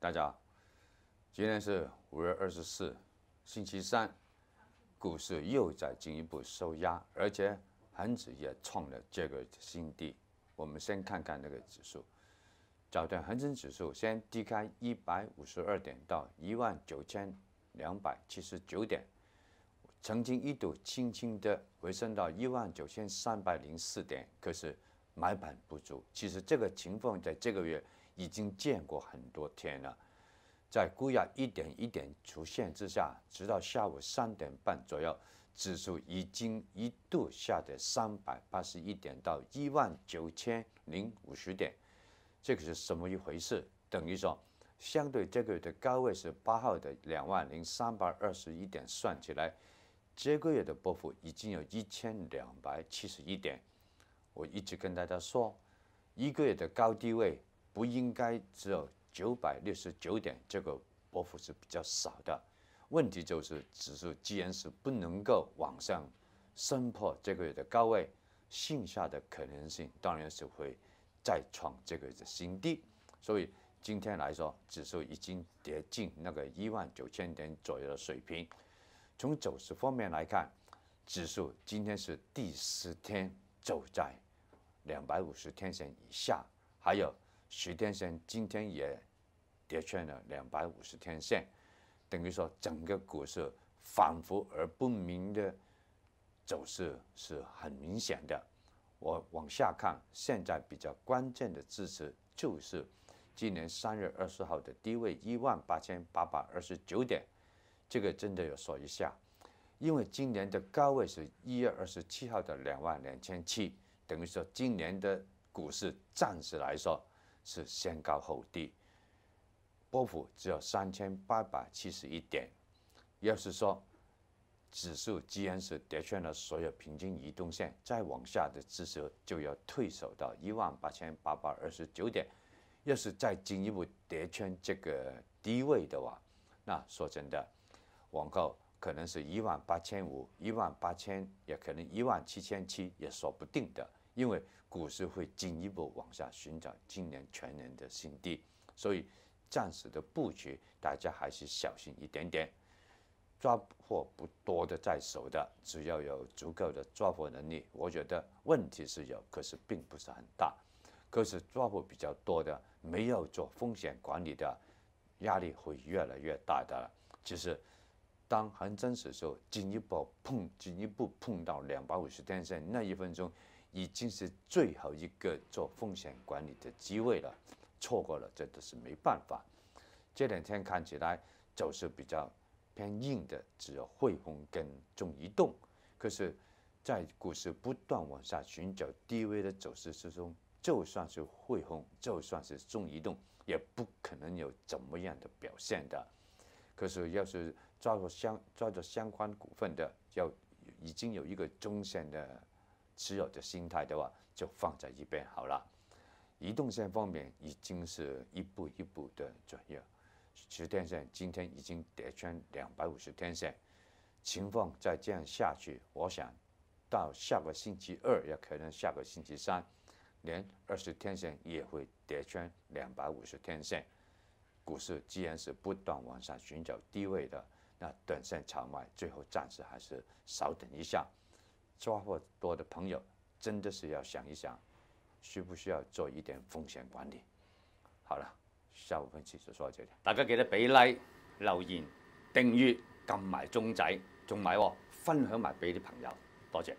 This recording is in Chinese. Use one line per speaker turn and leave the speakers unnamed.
大家好，今天是五月二十四，星期三，股市又在进一步受压，而且恒指也创了这个新低。我们先看看那个指数，早段恒生指数先低开一百五十二点到一万九千两百七十九点，曾经一度轻轻的回升到一万九千三百零四点，可是买盘不足。其实这个情况在这个月。已经见过很多天了，在股价一点一点出现之下，直到下午三点半左右，指数已经一度下跌三百八十一点到一万九千零五十点，这个是什么一回事？等于说，相对这个月的高位是八号的两万零三百二十一点，算起来，这个月的波幅已经有一千两百七十一点。我一直跟大家说，一个月的高低位。不应该只有九百六十九点，这个波幅是比较少的。问题就是指数既然是不能够往上，升破这个月的高位，剩下的可能性当然是会再创这个月的新低。所以今天来说，指数已经跌进那个一万九千点左右的水平。从走势方面来看，指数今天是第十天走在两百五十天线以下，还有。十天线今天也跌穿了两百五十天线，等于说整个股市反复而不明的走势是很明显的。我往下看，现在比较关键的支持就是今年三月二十号的低位一万八千八百二十九点，这个真的要说一下，因为今年的高位是一月二十七号的两万两千七，等于说今年的股市暂时来说。是先高后低，波幅只有三千八百七十一点。要是说指数既然是跌穿了所有平均移动线，再往下的支撑就要退守到一万八千八百二十九点。要是再进一步跌穿这个低位的话，那说真的，往后可能是一万八千五、一万八千，也可能一万七千七，也说不定的。因为股市会进一步往下寻找今年全年的新低，所以暂时的布局大家还是小心一点点，抓获不多的在手的，只要有足够的抓货能力，我觉得问题是有，可是并不是很大。可是抓获比较多的，没有做风险管理的，压力会越来越大的了。其实，当很真实的时候，进一步碰，进一步碰到两百五十天线那一分钟。已经是最后一个做风险管理的机会了，错过了真的是没办法。这两天看起来走势比较偏硬的，只有汇丰跟中移动。可是，在股市不断往下寻找低位的走势之中，就算是汇丰，就算是中移动，也不可能有怎么样的表现的。可是要是抓着相抓着相关股份的，要已经有一个中线的。持有的心态的话，就放在一边好了。移动线方面已经是一步一步的转弱，十天线今天已经跌穿两百五十天线，情况再这样下去，我想到下个星期二也可能，下个星期三连二十天线也会跌穿两百五十天线。股市既然是不断完善寻找低位的，那短线炒外最后暂时还是少等一下。抓获多的朋友，真的是要想一想，需不需要做一點風險管理？好了，下部分就说到这里，大家記得俾 like、留言、訂閱、撳埋鐘仔，仲埋分享埋俾啲朋友。多謝。